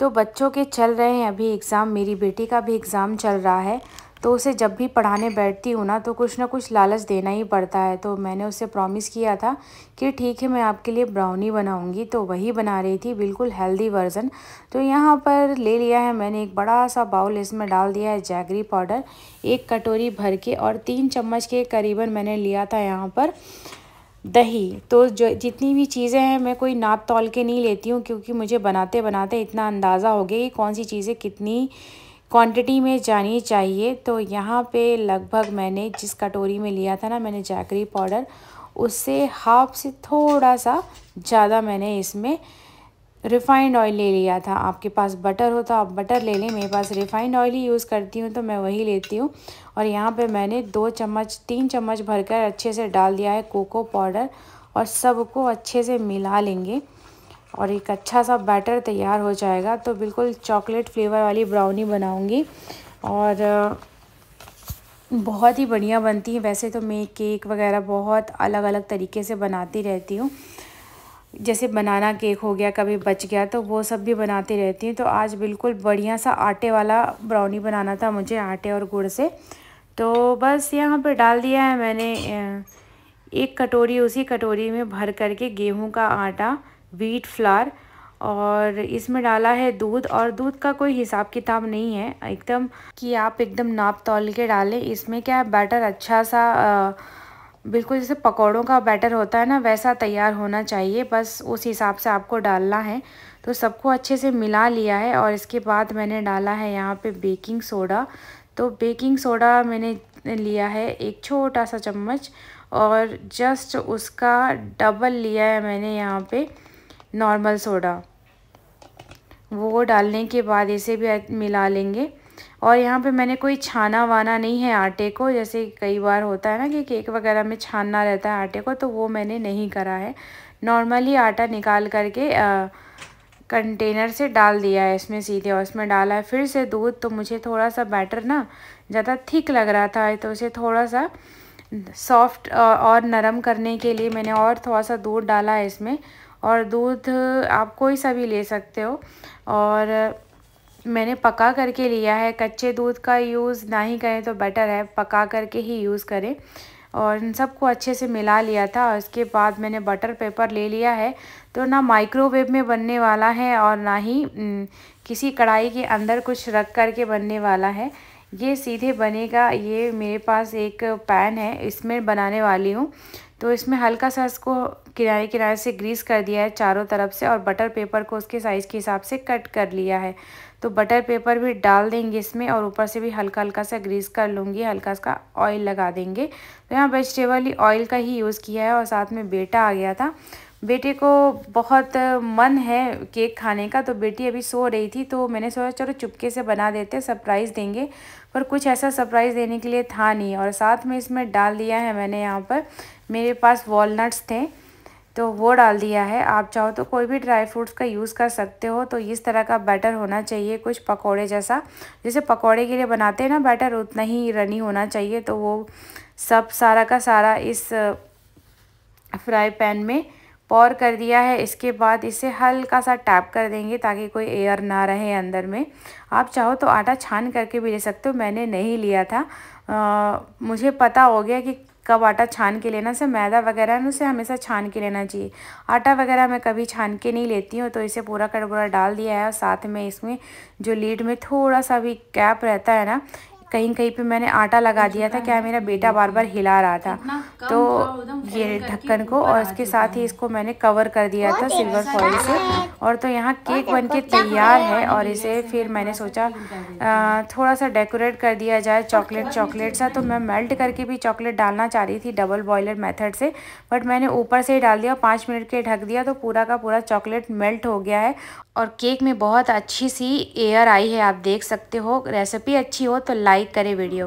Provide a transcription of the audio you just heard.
तो बच्चों के चल रहे हैं अभी एग्ज़ाम मेरी बेटी का भी एग्ज़ाम चल रहा है तो उसे जब भी पढ़ाने बैठती हूँ ना तो कुछ ना कुछ लालच देना ही पड़ता है तो मैंने उसे प्रॉमिस किया था कि ठीक है मैं आपके लिए ब्राउनी बनाऊँगी तो वही बना रही थी बिल्कुल हेल्दी वर्ज़न तो यहाँ पर ले लिया है मैंने एक बड़ा सा बाउल इसमें डाल दिया है जैगरी पाउडर एक कटोरी भर के और तीन चम्मच के करीबन मैंने लिया था यहाँ पर दही तो जो जितनी भी चीज़ें हैं मैं कोई नाप तोल के नहीं लेती हूँ क्योंकि मुझे बनाते बनाते इतना अंदाज़ा हो गया कि कौन सी चीज़ें कितनी क्वांटिटी में जानी चाहिए तो यहाँ पे लगभग मैंने जिस कटोरी में लिया था ना मैंने जैकरी पाउडर उससे हाफ से थोड़ा सा ज़्यादा मैंने इसमें रिफ़ाइंड ऑयल ले लिया था आपके पास बटर हो तो आप बटर ले लें मेरे पास रिफ़ाइंड ऑयल ही यूज़ करती हूँ तो मैं वही लेती हूँ और यहाँ पे मैंने दो चम्मच तीन चम्मच भरकर अच्छे से डाल दिया है कोको पाउडर और सबको अच्छे से मिला लेंगे और एक अच्छा सा बैटर तैयार हो जाएगा तो बिल्कुल चॉकलेट फ्लेवर वाली ब्राउनी बनाऊँगी और बहुत ही बढ़िया बनती है वैसे तो मैं केक वगैरह बहुत अलग अलग तरीके से बनाती रहती हूँ जैसे बनाना केक हो गया कभी बच गया तो वो सब भी बनाती रहती हैं तो आज बिल्कुल बढ़िया सा आटे वाला ब्राउनी बनाना था मुझे आटे और गुड़ से तो बस यहाँ पर डाल दिया है मैंने एक कटोरी उसी कटोरी में भर करके गेहूं का आटा वीट फ्लार और इसमें डाला है दूध और दूध का कोई हिसाब किताब नहीं है एकदम कि आप एकदम नाप तौल के डालें इसमें क्या है बैटर अच्छा सा आ, बिल्कुल जैसे पकौड़ों का बैटर होता है ना वैसा तैयार होना चाहिए बस उस हिसाब से आपको डालना है तो सबको अच्छे से मिला लिया है और इसके बाद मैंने डाला है यहाँ पे बेकिंग सोडा तो बेकिंग सोडा मैंने लिया है एक छोटा सा चम्मच और जस्ट उसका डबल लिया है मैंने यहाँ पे नॉर्मल सोडा वो डालने के बाद इसे भी मिला लेंगे और यहाँ पे मैंने कोई छाना वाना नहीं है आटे को जैसे कई बार होता है ना कि केक वगैरह में छानना रहता है आटे को तो वो मैंने नहीं करा है नॉर्मली आटा निकाल करके आ, कंटेनर से डाल दिया है इसमें सीधे और इसमें डाला है फिर से दूध तो मुझे थोड़ा सा बैटर ना ज़्यादा थिक लग रहा था तो उसे थोड़ा सा सॉफ्ट और नरम करने के लिए मैंने और थोड़ा सा दूध डाला है इसमें और दूध आप कोई सा भी ले सकते हो और मैंने पका करके लिया है कच्चे दूध का यूज़ ना ही करें तो बेटर है पका करके ही यूज़ करें और इन सबको अच्छे से मिला लिया था और इसके बाद मैंने बटर पेपर ले लिया है तो ना माइक्रोवेव में बनने वाला है और ना ही हम्म, किसी कढ़ाई के अंदर कुछ रख करके बनने वाला है ये सीधे बनेगा ये मेरे पास एक पैन है इसमें बनाने वाली हूँ तो इसमें हल्का सा इसको किनारे किनारे से ग्रीस कर दिया है चारों तरफ से और बटर पेपर को उसके साइज़ के हिसाब से कट कर लिया है तो बटर पेपर भी डाल देंगे इसमें और ऊपर से भी हल्का हल्का सा ग्रीस कर लूँगी हल्का सा ऑयल लगा देंगे तो यहाँ वेजिटेबल ऑयल का ही यूज़ किया है और साथ में बेटा आ गया था बेटे को बहुत मन है केक खाने का तो बेटी अभी सो रही थी तो मैंने सोचा चलो चुपके से बना देते सरप्राइज़ देंगे पर कुछ ऐसा सरप्राइज़ देने के लिए था नहीं और साथ में इसमें डाल दिया है मैंने यहाँ पर मेरे पास वॉलनट्स थे तो वो डाल दिया है आप चाहो तो कोई भी ड्राई फ्रूट्स का यूज़ कर सकते हो तो इस तरह का बैटर होना चाहिए कुछ पकौड़े जैसा जैसे पकौड़े के लिए बनाते हैं ना बैटर उतना ही रनी होना चाहिए तो वो सब सारा का सारा इस फ्राई पैन में पौर कर दिया है इसके बाद इसे हल्का सा टैप कर देंगे ताकि कोई एयर ना रहे अंदर में आप चाहो तो आटा छान करके भी ले सकते हो मैंने नहीं लिया था आ, मुझे पता हो गया कि कब आटा छान के लेना से मैदा वगैरह उसे हमेशा छान के लेना चाहिए आटा वगैरह मैं कभी छान के नहीं लेती हूँ तो इसे पूरा कड़बूरा डाल दिया है और साथ में इसमें जो लीड में थोड़ा सा भी कैप रहता है ना कहीं कहीं पे मैंने आटा लगा दिया था क्या मेरा बेटा बार बार हिला रहा था तो ये ढक्कन को और इसके साथ ही इसको मैंने कवर कर दिया था सिल्वर अच्छा फॉइल से और तो यहाँ केक बन के तैयार है और इसे फिर मैंने सोचा थोड़ा सा डेकोरेट कर दिया जाए चॉकलेट चॉकलेट सा तो मैं मेल्ट करके भी चॉकलेट डालना चाह रही थी डबल बॉयलर मेथड से बट मैंने ऊपर से ही डाल दिया पाँच मिनट के ढक दिया तो पूरा का पूरा चॉकलेट मेल्ट हो गया है और केक में बहुत अच्छी सी एयर आई है आप देख सकते हो रेसिपी अच्छी हो तो लाइक लाइक करें वीडियो